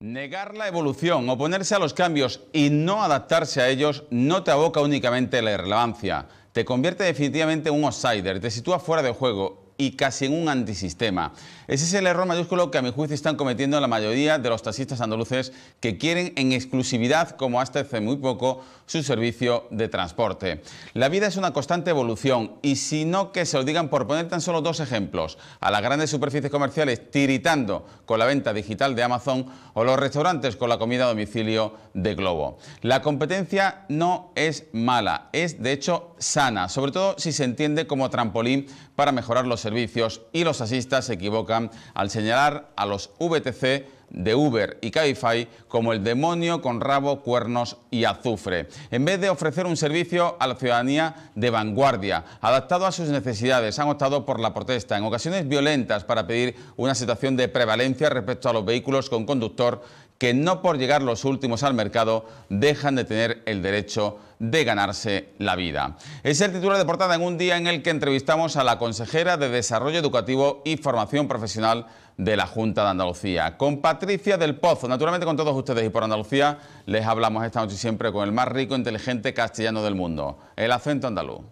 Negar la evolución, oponerse a los cambios y no adaptarse a ellos no te aboca únicamente la irrelevancia, te convierte definitivamente en un outsider, te sitúa fuera de juego y casi en un antisistema. Ese es el error mayúsculo que a mi juicio están cometiendo la mayoría de los taxistas andaluces que quieren en exclusividad, como hasta hace muy poco, su servicio de transporte. La vida es una constante evolución y si no que se lo digan por poner tan solo dos ejemplos, a las grandes superficies comerciales tiritando con la venta digital de Amazon o los restaurantes con la comida a domicilio de Globo. La competencia no es mala, es de hecho sana, sobre todo si se entiende como trampolín para mejorar los servicios y los asistas se equivocan al señalar a los VTC de Uber y Cabify como el demonio con rabo, cuernos y azufre, en vez de ofrecer un servicio a la ciudadanía de vanguardia, adaptado a sus necesidades, han optado por la protesta, en ocasiones violentas, para pedir una situación de prevalencia respecto a los vehículos con conductor que no por llegar los últimos al mercado dejan de tener el derecho de ganarse la vida. Es el titular de portada en un día en el que entrevistamos a la consejera de Desarrollo Educativo y Formación Profesional de la Junta de Andalucía, con Patricia del Pozo. Naturalmente con todos ustedes y por Andalucía les hablamos esta noche siempre con el más rico, e inteligente castellano del mundo, el acento andaluz.